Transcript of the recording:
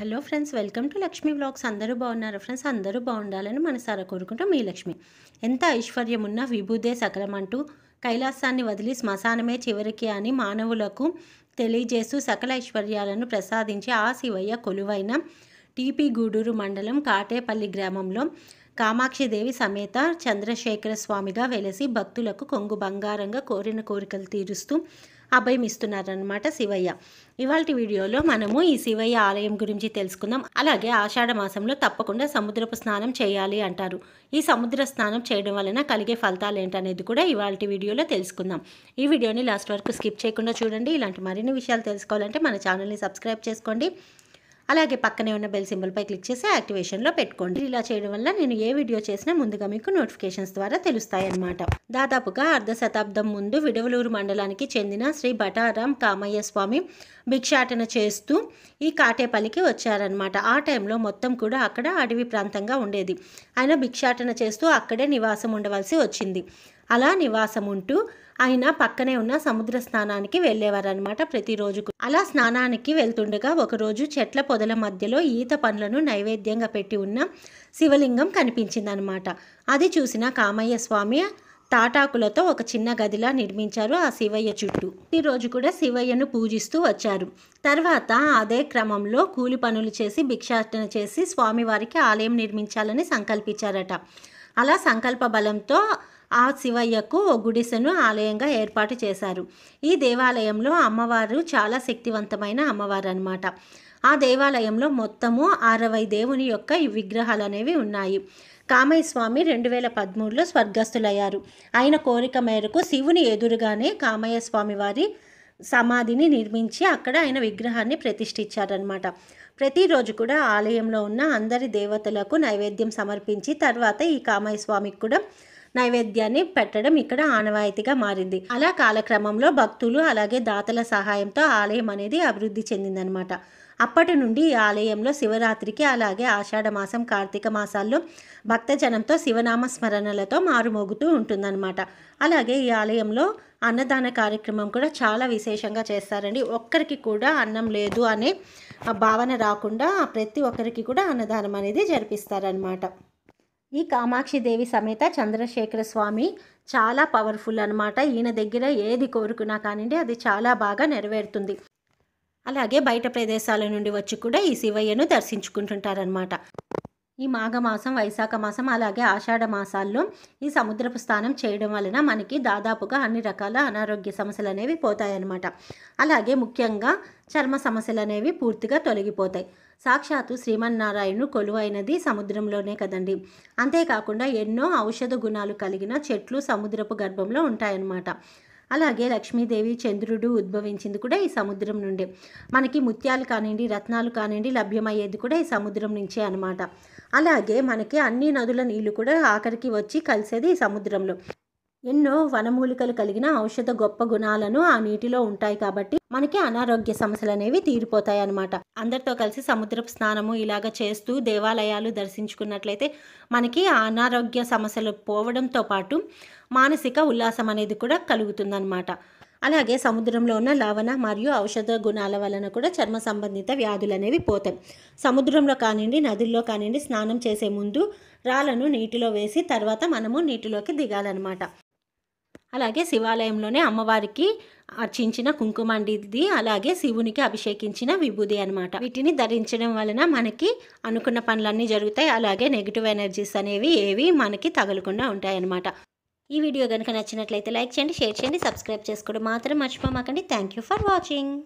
hello friends welcome to Lakshmi vlogs అందరూ బాగున్నారు friends అందరూ బాగుండాలని మనసారా కోరుకుంటాం మీ లక్ష్మి ఎంత ఉన్నా విభూదే సకలమంటూ కైలాసాన్ని వదిలి శ్మశానమే చివరికి అని మానవులకు తెలియజేస్తూ సకల ఐశ్వర్యాలను ప్రసాదించి ఆ శివయ్య కొలువైన టీపీ గూడూరు మండలం కాటేపల్లి గ్రామంలో కామాక్షిదేవి సమేత చంద్రశేఖర స్వామిగా వెలసి భక్తులకు కొంగు బంగారంగా కోరిన కోరికలు తీరుస్తూ అభయమిస్తున్నారనమాట శివయ్య ఇవాళ వీడియోలో మనము ఈ శివయ్య ఆలయం గురించి తెలుసుకుందాం అలాగే ఆషాఢ మాసంలో తప్పకుండా సముద్రపు స్నానం చేయాలి అంటారు ఈ సముద్ర స్నానం చేయడం వలన కలిగే ఫలితాలు ఏంటనేది కూడా ఇవాళ వీడియోలో తెలుసుకుందాం ఈ వీడియోని లాస్ట్ వరకు స్కిప్ చేయకుండా చూడండి ఇలాంటి మరిన్ని విషయాలు తెలుసుకోవాలంటే మన ఛానల్ని సబ్స్క్రైబ్ చేసుకోండి అలాగే పక్కనే ఉన్న బెల్ సింబల్పై క్లిక్ చేసి యాక్టివేషన్లో పెట్టుకోండి ఇలా చేయడం వల్ల నేను ఏ వీడియో చేసినా ముందుగా మీకు నోటిఫికేషన్స్ ద్వారా తెలుస్తాయి అనమాట దాదాపుగా అర్ధ శతాబ్దం ముందు విడవలూరు మండలానికి చెందిన శ్రీ బటారాం కామయ్య స్వామి భిక్షాటన చేస్తూ ఈ కాటేపల్లికి వచ్చారనమాట ఆ టైంలో మొత్తం కూడా అక్కడ అడవి ప్రాంతంగా ఉండేది ఆయన భిక్షాటన చేస్తూ అక్కడే నివాసం ఉండవలసి వచ్చింది అలా నివాసముంటూ ఆయన పక్కనే ఉన్న సముద్ర స్నానానికి వెళ్ళేవారనమాట ప్రతిరోజు అలా స్నానానికి వెళ్తుండగా ఒకరోజు చెట్ల పొదల మధ్యలో ఈత పనులను నైవేద్యంగా పెట్టి ఉన్న శివలింగం కనిపించిందనమాట అది చూసిన కామయ్య స్వామి తాటాకులతో ఒక చిన్న గదిలా నిర్మించారు ఆ శివయ్య చుట్టూ ఈరోజు కూడా శివయ్యను పూజిస్తూ వచ్చారు తర్వాత అదే క్రమంలో కూలి పనులు చేసి భిక్షాటన చేసి స్వామివారికి ఆలయం నిర్మించాలని సంకల్పించారట అలా సంకల్ప బలంతో ఆ శివయ్యకు గుడిసెను ఆలయంగా ఏర్పాటు చేశారు ఈ దేవాలయంలో అమ్మవారు చాలా శక్తివంతమైన అమ్మవారు అనమాట ఆ దేవాలయంలో మొత్తము అరవై దేవుని యొక్క విగ్రహాలు అనేవి ఉన్నాయి కామయ్య స్వామి రెండు వేల పదమూడులో స్వర్గస్థులయ్యారు ఆయన కోరిక మేరకు శివుని ఎదురుగానే కామయ్య స్వామి వారి సమాధిని నిర్మించి అక్కడ ఆయన విగ్రహాన్ని ప్రతిష్ఠించారనమాట ప్రతిరోజు కూడా ఆలయంలో ఉన్న అందరి దేవతలకు నైవేద్యం సమర్పించి తర్వాత ఈ కామాయ స్వామికి కూడా నైవేద్యాన్ని పెట్టడం ఇక్కడ ఆనవాయితీగా మారింది అలా కాలక్రమంలో భక్తులు అలాగే దాతల సహాయంతో ఆలయం అనేది అభివృద్ధి చెందిందనమాట అప్పటి నుండి ఈ ఆలయంలో శివరాత్రికి అలాగే ఆషాఢ మాసం కార్తీక మాసాల్లో భక్తజనంతో శివనామ స్మరణలతో మారుమోగుతూ ఉంటుందన్నమాట అలాగే ఈ ఆలయంలో అన్నదాన కార్యక్రమం కూడా చాలా విశేషంగా చేస్తారండి ఒక్కరికి కూడా అన్నం లేదు అనే భావన రాకుండా ప్రతి ఒక్కరికి కూడా అన్నదానం అనేది జరిపిస్తారనమాట ఈ కామాక్షి దేవి సమేత చంద్రశేఖర స్వామి చాలా పవర్ఫుల్ అనమాట ఈయన దగ్గర ఏది కోరుకున్నా కానివ్వండి అది చాలా బాగా నెరవేరుతుంది అలాగే బయట ప్రదేశాల నుండి వచ్చి కూడా ఈ శివయ్యను దర్శించుకుంటుంటారనమాట ఈ మాఘమాసం వైశాఖ మాసం అలాగే ఆషాఢ మాసాల్లో ఈ సముద్రపు స్నానం చేయడం వలన మనకి దాదాపుగా అన్ని రకాల అనారోగ్య సమస్యలు అనేవి పోతాయన్నమాట అలాగే ముఖ్యంగా చర్మ సమస్యలు అనేవి పూర్తిగా తొలగిపోతాయి సాక్షాత్తు శ్రీమన్నారాయణు కొలువైనది సముద్రంలోనే కదండి అంతేకాకుండా ఎన్నో ఔషధ గుణాలు కలిగిన చెట్లు సముద్రపు గర్భంలో ఉంటాయన్నమాట అలాగే లక్ష్మీదేవి చంద్రుడు ఉద్భవించింది కూడా ఈ సముద్రం నుండే మనకి ముత్యాలు కానివ్వండి రత్నాలు కానివ్వండి లభ్యమయ్యేది కూడా ఈ సముద్రం నుంచే అనమాట అలాగే మనకి అన్ని నదుల నీళ్లు కూడా ఆఖరికి వచ్చి కలిసేది ఈ సముద్రంలో ఎన్నో వనమూలికలు కలిగిన ఔషధ గొప్ప గుణాలను ఆ నీటిలో ఉంటాయి కాబట్టి మనకి అనారోగ్య సమస్యలు అనేవి తీరిపోతాయి అన్నమాట అందరితో కలిసి సముద్రపు స్నానము ఇలాగ చేస్తూ దేవాలయాలు దర్శించుకున్నట్లయితే మనకి ఆ అనారోగ్య సమస్యలు పోవడంతో పాటు మానసిక ఉల్లాసం అనేది కూడా కలుగుతుందన్నమాట అలాగే సముద్రంలో ఉన్న లవణ మరియు ఔషధ గుణాల వలన కూడా చర్మ సంబంధిత వ్యాధులు అనేవి పోతాయి సముద్రంలో కానివ్వండి నదుల్లో కానివ్వండి స్నానం చేసే ముందు రాళ్ళను నీటిలో వేసి తర్వాత మనము నీటిలోకి దిగాలన్నమాట అలాగే శివాలయంలోనే అమ్మవారికి అర్చించిన కుంకుమండిది అలాగే శివునికి అభిషేకించిన విభూది అనమాట వీటిని ధరించడం వలన మనకి అనుకున్న పనులన్నీ జరుగుతాయి అలాగే నెగిటివ్ ఎనర్జీస్ అనేవి ఏవి మనకి తగలకుండా ఉంటాయి అనమాట ఈ వీడియో కనుక నచ్చినట్లయితే లైక్ చేయండి షేర్ చేయండి సబ్స్క్రైబ్ చేసుకోవడం మాత్రం మర్చిపోమాకండి థ్యాంక్ యూ ఫర్ వాచింగ్